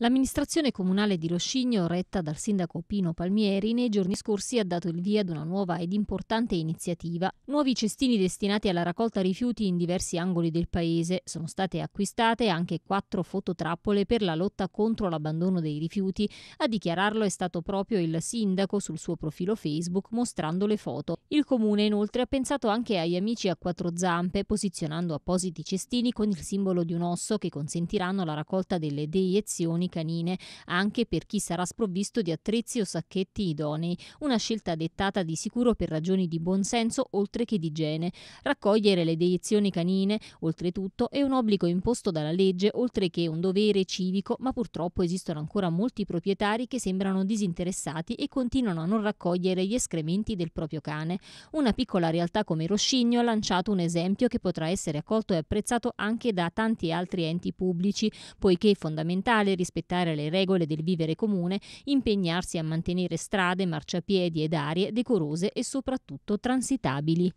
L'amministrazione comunale di Roscigno, retta dal sindaco Pino Palmieri, nei giorni scorsi ha dato il via ad una nuova ed importante iniziativa. Nuovi cestini destinati alla raccolta rifiuti in diversi angoli del paese. Sono state acquistate anche quattro fototrappole per la lotta contro l'abbandono dei rifiuti. A dichiararlo è stato proprio il sindaco sul suo profilo Facebook mostrando le foto. Il comune inoltre ha pensato anche agli amici a quattro zampe, posizionando appositi cestini con il simbolo di un osso che consentiranno la raccolta delle deiezioni alimentazioni canine, anche per chi sarà sprovvisto di attrezzi o sacchetti idonei, una scelta dettata di sicuro per ragioni di buonsenso oltre che di igiene. Raccogliere le deiezioni canine, oltretutto, è un obbligo imposto dalla legge oltre che un dovere civico, ma purtroppo esistono ancora molti proprietari che sembrano disinteressati e continuano a non raccogliere gli escrementi del proprio cane. Una piccola realtà come Roscigno ha lanciato un esempio che potrà essere accolto e apprezzato anche da tanti altri enti pubblici, poiché è fondamentale rispetto rispettare le regole del vivere comune, impegnarsi a mantenere strade, marciapiedi ed aree decorose e soprattutto transitabili.